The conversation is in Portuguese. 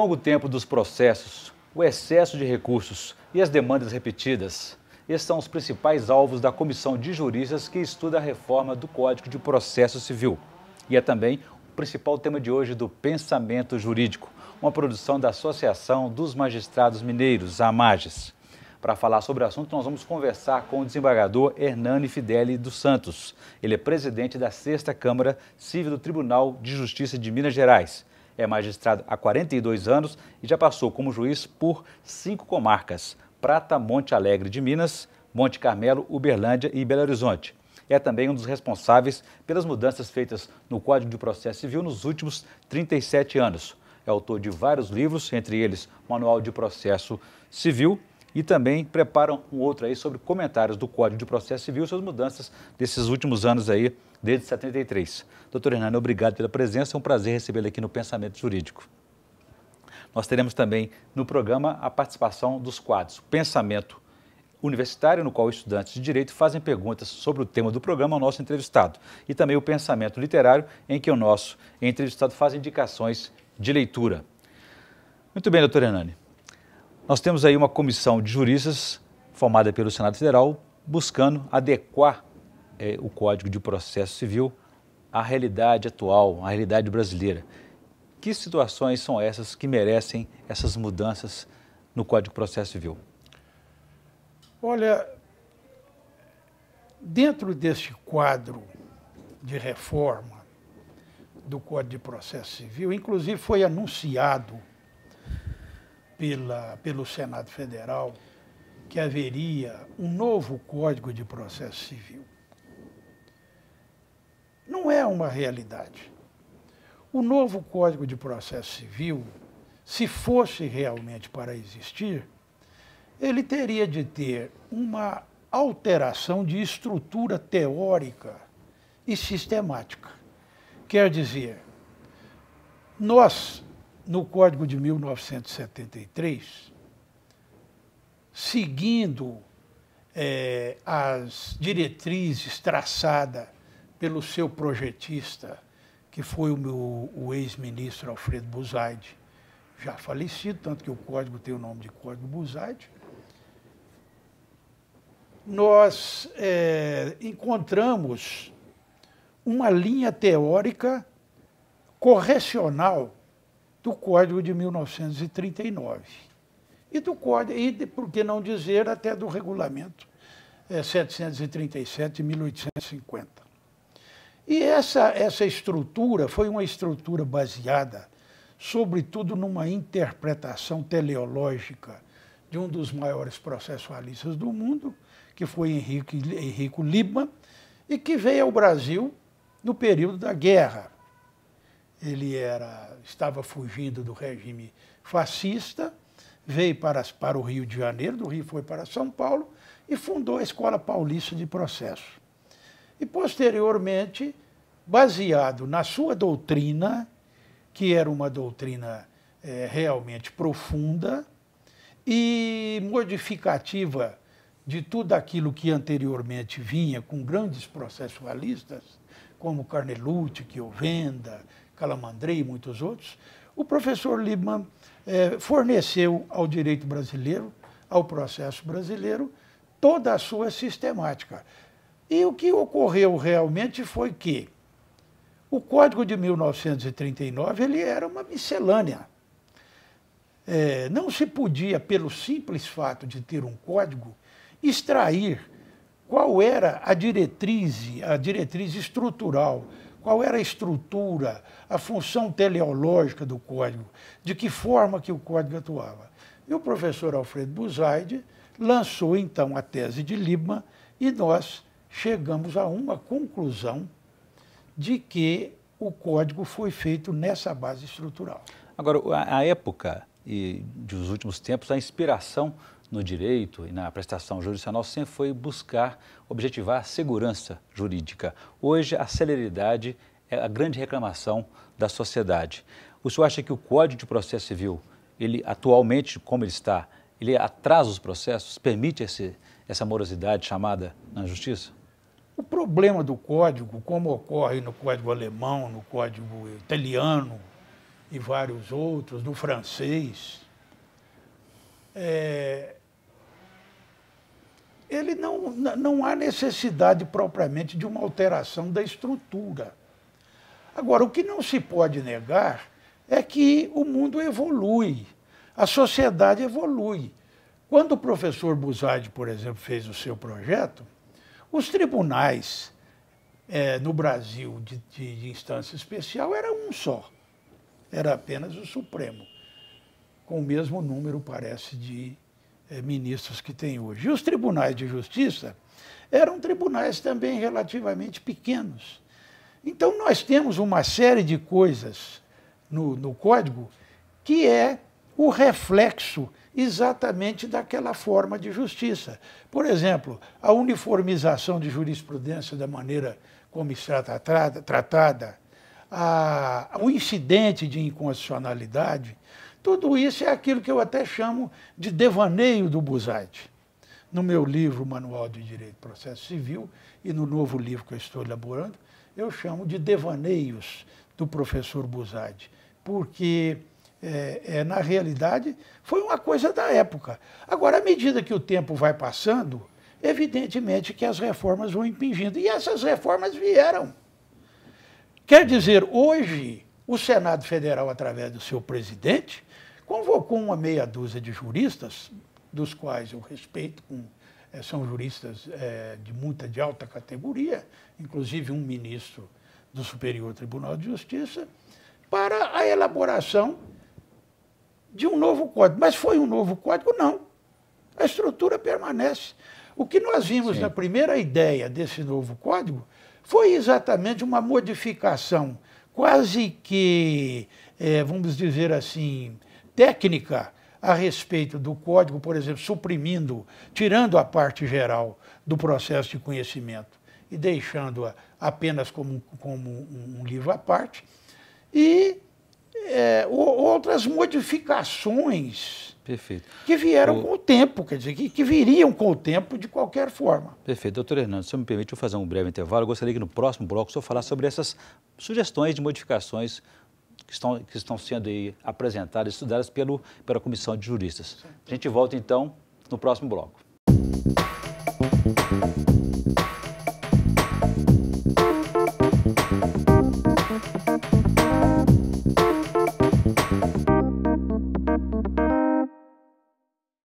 longo tempo dos processos, o excesso de recursos e as demandas repetidas, esses são os principais alvos da comissão de juristas que estuda a reforma do Código de Processo Civil. E é também o principal tema de hoje do Pensamento Jurídico, uma produção da Associação dos Magistrados Mineiros, a AMAGES. Para falar sobre o assunto, nós vamos conversar com o desembargador Hernani Fideli dos Santos. Ele é presidente da Sexta Câmara Civil do Tribunal de Justiça de Minas Gerais é magistrado há 42 anos e já passou como juiz por cinco comarcas: Prata, Monte Alegre de Minas, Monte Carmelo, Uberlândia e Belo Horizonte. É também um dos responsáveis pelas mudanças feitas no Código de Processo Civil nos últimos 37 anos. É autor de vários livros, entre eles Manual de Processo Civil e também preparam um outro aí sobre comentários do Código de Processo Civil e suas mudanças desses últimos anos aí, desde 73. Doutor Hernani, obrigado pela presença, é um prazer recebê-lo aqui no Pensamento Jurídico. Nós teremos também no programa a participação dos quadros Pensamento universitário, no qual estudantes de direito fazem perguntas sobre o tema do programa ao nosso entrevistado, e também o pensamento literário, em que o nosso entrevistado faz indicações de leitura. Muito bem, doutor Hernani. Nós temos aí uma comissão de juristas formada pelo Senado Federal buscando adequar é, o Código de Processo Civil à realidade atual, à realidade brasileira. Que situações são essas que merecem essas mudanças no Código de Processo Civil? Olha, dentro deste quadro de reforma do Código de Processo Civil, inclusive foi anunciado pela, pelo Senado Federal que haveria um novo Código de Processo Civil. Não é uma realidade. O novo Código de Processo Civil, se fosse realmente para existir, ele teria de ter uma alteração de estrutura teórica e sistemática. Quer dizer, nós no Código de 1973, seguindo é, as diretrizes traçadas pelo seu projetista, que foi o meu o ex-ministro Alfredo Buzaide, já falecido, tanto que o código tem o nome de Código Buzaide, nós é, encontramos uma linha teórica correcional do Código de 1939 e do Código, e por que não dizer até do Regulamento é, 737 de 1850. E essa, essa estrutura foi uma estrutura baseada, sobretudo, numa interpretação teleológica de um dos maiores processualistas do mundo, que foi Henrique, Henrico Lima, e que veio ao Brasil no período da guerra ele era, estava fugindo do regime fascista, veio para, para o Rio de Janeiro, do Rio foi para São Paulo e fundou a Escola Paulista de Processo. E, posteriormente, baseado na sua doutrina, que era uma doutrina é, realmente profunda e modificativa de tudo aquilo que anteriormente vinha com grandes processualistas, como Carnelucci, Chiovenda, Calamandrei e muitos outros, o professor Liebman eh, forneceu ao direito brasileiro, ao processo brasileiro, toda a sua sistemática. E o que ocorreu realmente foi que o Código de 1939 ele era uma miscelânea. É, não se podia, pelo simples fato de ter um código, extrair qual era a diretriz, a diretriz estrutural qual era a estrutura, a função teleológica do código, de que forma que o código atuava. E o professor Alfredo Buzaide lançou então a tese de Libman e nós chegamos a uma conclusão de que o código foi feito nessa base estrutural. Agora, a época e dos últimos tempos, a inspiração no direito e na prestação jurisdicional sempre foi buscar objetivar a segurança jurídica. Hoje, a celeridade é a grande reclamação da sociedade. O senhor acha que o Código de Processo Civil, ele atualmente, como ele está, ele atrasa os processos, permite esse, essa morosidade chamada na justiça? O problema do código, como ocorre no código alemão, no código italiano, e vários outros, do francês, é, ele não, não há necessidade propriamente de uma alteração da estrutura. Agora, o que não se pode negar é que o mundo evolui, a sociedade evolui. Quando o professor Busade por exemplo, fez o seu projeto, os tribunais é, no Brasil de, de instância especial era um só era apenas o Supremo, com o mesmo número, parece, de é, ministros que tem hoje. E os tribunais de justiça eram tribunais também relativamente pequenos. Então, nós temos uma série de coisas no, no código que é o reflexo exatamente daquela forma de justiça. Por exemplo, a uniformização de jurisprudência da maneira como está tratada, tratada a, o incidente de inconstitucionalidade, tudo isso é aquilo que eu até chamo de devaneio do Buzatti. No meu livro Manual de Direito e Processo Civil e no novo livro que eu estou elaborando, eu chamo de devaneios do professor Buzatti, porque é, é, na realidade foi uma coisa da época. Agora, à medida que o tempo vai passando, evidentemente que as reformas vão impingindo. E essas reformas vieram. Quer dizer, hoje, o Senado Federal, através do seu presidente, convocou uma meia dúzia de juristas, dos quais eu respeito, eh, são juristas eh, de muita, de alta categoria, inclusive um ministro do Superior Tribunal de Justiça, para a elaboração de um novo código. Mas foi um novo código? Não. A estrutura permanece. O que nós vimos Sim. na primeira ideia desse novo código foi exatamente uma modificação quase que, é, vamos dizer assim, técnica a respeito do código, por exemplo, suprimindo, tirando a parte geral do processo de conhecimento e deixando-a apenas como, como um livro à parte. E é, outras modificações Perfeito. que vieram o... com o tempo, quer dizer, que, que, viriam com o tempo de qualquer forma. Perfeito. Doutor Hernando, se me permite, eu fazer um breve intervalo. Eu gostaria que no próximo bloco o senhor falasse sobre essas sugestões de modificações que estão, que estão sendo apresentadas, estudadas pelo, pela Comissão de Juristas. A gente volta, então, no próximo bloco.